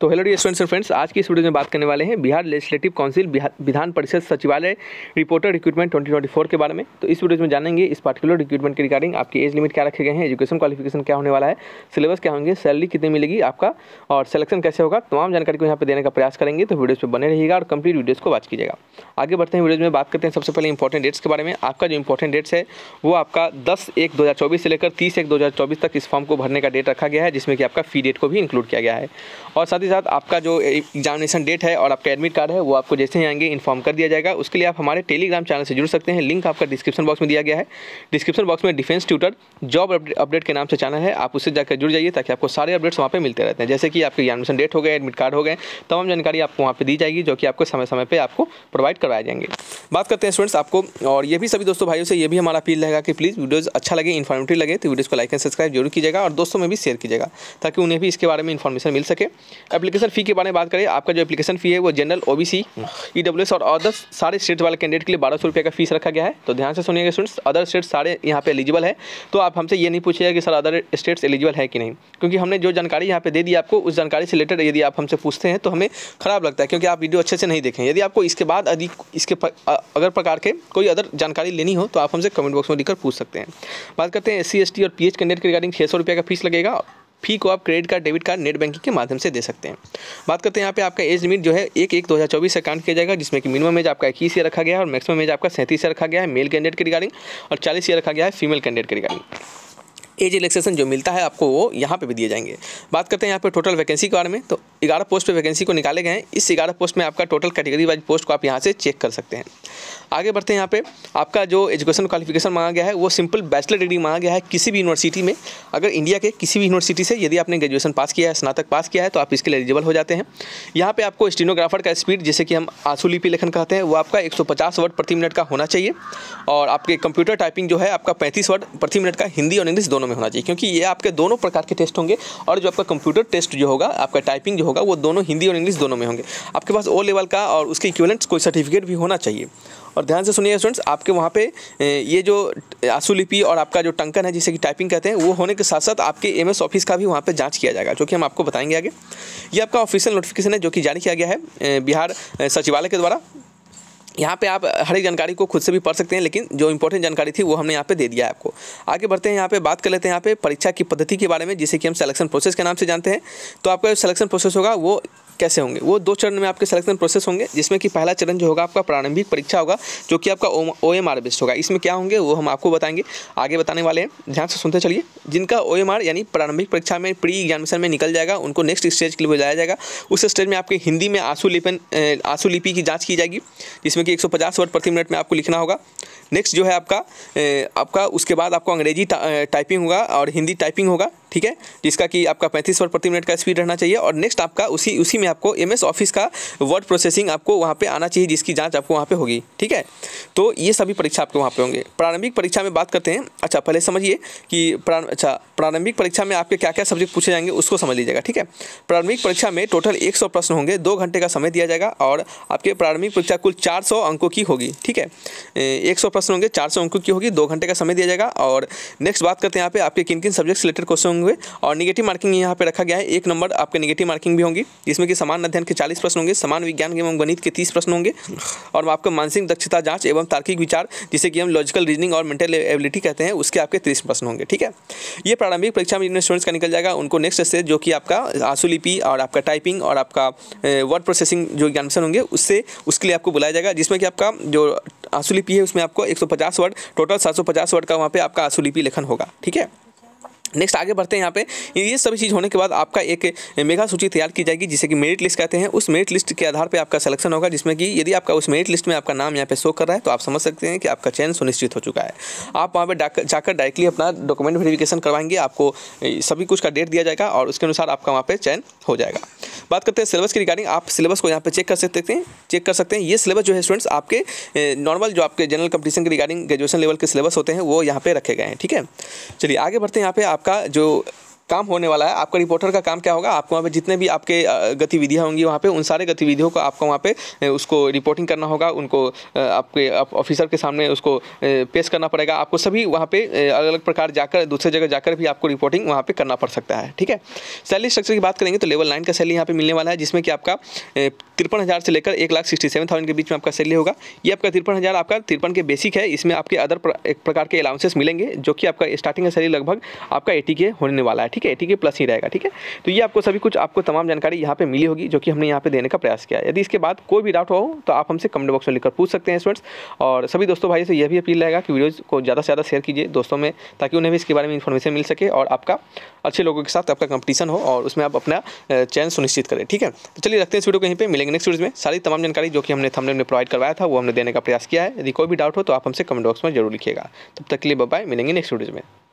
तो hello the students and friends आज की इस वीडियो में बात करने वाले हैं बिहार लेजिस्लेटिव काउंसिल विधान परिषद सचिवालय रिपोर्टर रिक्रूटमेंट 2024 के बारे में तो इस वीडियो में जानेंगे इस पर्टिकुलर रिक्रूटमेंट के रिगार्डिंग आपकी एज लिमिट क्या रखे गए हैं एजुकेशन क्वालिफिकेशन क्या होने वाला है सिलेबस क्या होंगे सैलरी कितनी मिलेगी आपका और सिलेक्शन कैसे होगा तमाम जानकारी को यहाँ पर देने का प्रयास करेंगे तो वीडियोज़ पर बने रहेगा और कंप्लीट वीडियोज़ को वॉच कीजिएगा आगे बढ़ते हैं वीडियो में बात करते हैं सबसे पहले इंपॉर्टेंट डेट्स के बारे में आपका जो इंपॉर्टेंट डेट्स है वो आपका दस एक दो से लेकर तीस एक दो तक इस फॉर्म को भरने का डेट रखा गया है जिसमें कि आपका फी डेट को भी इंक्लूड किया गया है और साथ ही ही साथ आपका जो एग्जामिनेशन डेट है और आपका एडमिट कार्ड है वो आपको जैसे ही आएंगे इन्फॉर्म कर दिया जाएगा उसके लिए आप हमारे टेलीग्राम चैनल से जुड़ सकते हैं लिंक आपका डिस्क्रिप्शन बॉक्स में दिया गया है डिस्क्रिप्शन बॉक्स में डिफेंस ट्यूटर जॉब अपडेट के नाम से चैनल है आप उससे जाकर जुड़ जाइए ताकि आपको सारे अपडेट्स वहाँ पर मिलते रहते हैं जैसे कि आपके एडमिशन डेट हो गए एडमिट कार्ड हो गए तमाम जानकारी आपको वहाँ पर दी जाएगी जो कि आपको समय समय पर आपको प्रोवाइड करवाए जाएंगे बात करते हैं स्टूडेंट्स आपको और ये भी सभी दोस्तों भाइयों से ये भी हमारा अपील रहेगा कि प्लीज़ वीडियोज़ अच्छा लगे इन्फॉर्मेटिव लगे तो वीडियोज़ को लाइक एंड सब्सक्राइब जरूर कीजिएगा और दोस्तों में भी शेयर कीजिएगा ताकि उन्हें भी इसके बारे में इन्फॉर्मेशन मिल सके एप्लीकेशन फ़ी के बारे में बात करें आपका जो एप्लीकेशन फ़ी है वो general O B C E W S और अदर सारे स्टेट वाले कैंडिडेट के लिए बारह सौ रुपये का फीस रखा गया है तो ध्यान से सुनिएगा स्टूडेंट्स अदर स्टेट सारे यहाँ पे एलिजिबल है तो आप हमसे ये नहीं पूछिएगा कि सर अदर स्टेट्स एलिजिबल है कि नहीं क्योंकि हमने जो जानकारी यहाँ पे दे दी आपको उस जानकारी से रिलेटेड यदि आप हमसे पूछते हैं तो हमें ख़राब लगता है क्योंकि आप वीडियो अच्छे से नहीं देखें यदि आपको इसके बाद अधिक इसके अगर प्रकार के कोई अदर जानकारी लेनी हो तो आप हमसे कमेंट बॉक्स में लिखकर पूछ सकते हैं बात करते हैं एस सी और पी कैंडिडेट के रिगार्डिंग छः सौ का फीस लगेगा फी को आप credit card debit card net banking के माध्यम से दे सकते हैं बात करते हैं यहाँ पे आपका एज लिमिट जो है एक एक दो हज़ार चौबीस से काउंट किया जाएगा जिसमें कि मिनिमम एज आपका इक्कीस ईयर रखा गया है और मैक्सिमम एज आपका सैंतीस ईयर रखा गया है मेल कैंडिडेट के रिगार्डिंग और चालीस ईयर रखा गया है फीमेल कैंडिडेट के रिगार्डिंग एज रिलेक्सेशन जो मिलता है आपको वो यहाँ पे भी दिए जाएंगे बात करते हैं यहाँ पे टोटल वैकेंसी के बारे में तो ग्यारह पोस्ट पे वैकेंसी को निकाले गए हैं इस ग्यारह पोस्ट में आपका टोटल कैटेगरी वाइज पोस्ट को आप यहाँ से चेक कर सकते हैं आगे बढ़ते हैं यहाँ पे आपका जो एजुकेशन क्वालिफिकेशन मांगा गया है वो सिंपल बैचलर डिग्री मांगा गया है किसी भी यूनिवर्सिटी में अगर इंडिया के किसी भी यूनिवर्सिटी से यदि आपने ग्रेजुएशन पास किया है स्नातक पास किया है तो आप इसके लिए एलिजिबल हो जाते हैं यहाँ पे आपको स्टीनोग्राफर का स्पीड जैसे कि हम आंसू लिपि लेखन कहते हैं वो आपका एक वर्ड प्रति मिनट का होना चाहिए और आपके कंप्यूटर टाइपिंग जो है आपका पैंतीस वर्ड प्रति मिनट का हिंदी और इंग्लिश दोनों में होना चाहिए क्योंकि ये आपके दोनों प्रकार के टेस्ट होंगे और जो आपका कंप्यूटर टेस्ट जो होगा आपका टाइपिंग जो होगा वो दोनों हिंदी और इंग्लिश दोनों में होंगे आपके पास ओ लेवल का और उसके इक्वलेंट कोई सर्टिफिकेट भी होना चाहिए और ध्यान से सुनिए स्टूडेंट्स आपके वहाँ पे ये जो लिपि और आपका जो टंकन है जिसे कि टाइपिंग कहते हैं वो होने के साथ साथ आपके एम e ऑफिस का भी वहाँ पर जाँच किया जाएगा जो कि हम आपको बताएंगे आगे ये आपका ऑफिशियल नोटिफिकेशन है जो कि जारी किया गया है बिहार सचिवालय के द्वारा यहाँ पे आप हर एक जानकारी को खुद से भी पढ़ सकते हैं लेकिन जो इंपॉर्टेंट जानकारी थी वो हमने यहाँ पे दे दिया है आपको आगे बढ़ते हैं यहाँ पे बात कर लेते हैं यहाँ पे परीक्षा की पद्धति के बारे में जिसे कि हम सिलेक्शन प्रोसेस के नाम से जानते हैं तो आपका जो सिलेक्शन प्रोसेस होगा वो कैसे होंगे वो दो चरण में आपके सिलेक्शन प्रोसेस होंगे जिसमें कि पहला चरण जो होगा आपका प्रारंभिक परीक्षा होगा जो कि आपका ओ एम आर बेस्ड होगा इसमें क्या होंगे वो हम आपको बताएंगे आगे बताने वाले हैं ध्यान से सुनते चलिए जिनका ओ एम आर यानी प्रारंभिक परीक्षा में प्री एग्जामिनेशन में निकल जाएगा उनको नेक्स्ट स्टेज के लिए बुलाया जाएगा उस स्टेज में आपके हिंदी में आंसू लिपन आंसू लिपि की जाँच की जाएगी जिसमें कि एक सौ पचास वर्ड प्रति मिनट में आपको लिखना होगा नेक्स्ट जो है आपका आपका उसके बाद आपको अंग्रेजी टाइपिंग होगा और हिंदी टाइपिंग होगा ठीक है जिसका कि आपका पैंतीस वर्ड प्रति मिनट का स्पीड रहना चाहिए और नेक्स्ट आपका उसी उसी में आपको एम ऑफिस का वर्ड प्रोसेसिंग आपको वहाँ पर आना चाहिए जिसकी जाँच आपको वहाँ पर होगी ठीक है तो ये सभी परीक्षा आपके वहाँ पर होंगे प्रारंभिक परीक्षा में बात करते हैं अच्छा पहले समझिए कि अच्छा प्रारंभिक परीक्षा में आपके क्या क्या सब्जेक्ट पूछे जाएंगे उसको समझ लीजिएगा ठीक है प्रारंभिक परीक्षा में टोटल 100 प्रश्न होंगे दो घंटे का समय दिया जाएगा और आपके प्रारंभिक परीक्षा कुल 400 अंकों की होगी ठीक है 100 प्रश्न होंगे 400 अंकों की होगी दो घंटे का समय दिया जाएगा और नेक्स्ट बात करते हैं यहाँ पे आपके किन किन सब्जेक्ट रिलेटेड क्वेश्चन हुए और निगेटिव मार्किंग यहाँ पे रखा गया है एक नंबर आपके निगेटिव मार्किंग भी होंगी जिसमें कि समान अध्ययन के चालीस प्रश्न होंगे समान विज्ञान एवं गणित के तीस प्रश्न होंगे और आपका मानसिक दक्षता जाँच एवं तार्किक विचार जिसे कि हम लॉजिकल रीजनिंग और मेंटल एबिलिटी कहते हैं उसके आपके तीस प्रश्न होंगे ठीक है ये प्रारंभिक परीक्षा में जिन स्टूडेंट्स का निकल जाएगा उनको नेक्स्ट से जो कि आपका आंसू लिपि और आपका टाइपिंग और आपका वर्ड प्रोसेसिंग जो एग्जामिशन होंगे उससे उसके लिए आपको बुलाया जाएगा जिसमें कि आपका जो आंसू लिपि है उसमें आपको एक वर्ड टोटल सात वर्ड का वहाँ पर आपका आंसू लिपि लेखन होगा ठीक है नेक्स्ट आगे बढ़ते हैं यहाँ पे ये सभी चीज़ होने के बाद आपका एक मेगा सूची तैयार की जाएगी जिसे कि मेरिट लिस्ट कहते हैं उस मेरिट लिस्ट के आधार पर आपका सिलेक्शन होगा जिसमें कि यदि आपका उस मेरिट लिस्ट में आपका नाम यहाँ पे शो कर रहा है तो आप समझ सकते हैं कि आपका चयन सुनिश्चित हो चुका है आप वहाँ पर जाकर डायरेक्टली अपना डॉक्यूमेंट वेरिफिकेशन करवाएंगे आपको सभी कुछ का डेट दिया जाएगा और उसके अनुसार आपका वहाँ पर चयन हो जाएगा बात करते हैं सिलेबस की रिगार्डिंग आप सिलेबस को यहाँ पे चेक कर सकते हैं चेक कर सकते हैं ये सिलेबस जो है स्टूडेंट्स आपके नॉर्मल जो आपके जनरल कंपटीशन के रिगार्डिंग ग्रेजुएशन लेवल के सिलेबस होते हैं वो यहाँ पे रखे गए हैं ठीक है चलिए आगे बढ़ते हैं यहाँ पे आपका जो काम होने वाला है आपका रिपोर्टर का काम क्या होगा आपको वहाँ पे जितने भी आपके गतिविधियाँ होंगी वहाँ पे उन सारे गतिविधियों को आपको वहाँ पे उसको रिपोर्टिंग करना होगा उनको आपके ऑफिसर के सामने उसको पेश करना पड़ेगा आपको सभी वहाँ पे अलग अलग प्रकार जाकर दूसरे जगह जाकर भी आपको रिपोर्टिंग वहाँ पर करना पड़ सकता है ठीक है सैलरी स्ट्रक्चर की बात करेंगे तो लेवल नाइन का सैलरी यहाँ पर मिलने वाला है जिसमें कि आपका तिरपन हज़ार से लेकर एक लाख सिक्सटी सेवन थाउजेंड के बीच में आपका सैलरी होगा ये आपका तिरपन हज़ार आपका तिरपन के बेसिक है इसमें आपके अदर एक प्रकार के अलाउंसेस मिलेंगे जो कि आपका स्टार्टिंग का सैलरी लगभग आपका एटी के होने वाला है ठीक है ठीक है प्लस ही रहेगा ठीक है तो ये आपको सभी कुछ आपको तमाम जानकारी यहाँ पे मिली होगी जो कि हमने यहाँ पे देने का प्रयास किया यदि इसके बाद कोई भी डाउट हो तो आप हमसे कमेंट बॉक्स में लिखकर पूछ सकते हैं स्टूडेंट्स और सभी दोस्तों भाई से यह भी अपील रहेगा कि वीडियोज़ को ज़्यादा से ज़्यादा शेयर कीजिए दोस्तों में ताकि उन्हें भी इसके बारे में इन्फॉर्मेशन मिल सके और आपका अच्छे लोगों के साथ आपका कंपटीशन हो और उसमें आप अपना चयन सुनिश्चित करें ठीक है तो चलिए रखते हैं इस वीडियो कहीं पर मिलेंगे नेक्स्ट वीडियो में सारी तमाम जानकारी जो कि हमने हमने में प्रोवाइड करवाया था वो हमने देने का प्रयास किया है यदि कोई भी डाउट हो तो आप हमसे कमेंट बॉक्स में जरूर लिखिएगा तब तक के लिए बाय मिलेंगे नेक्स्ट वीडियो में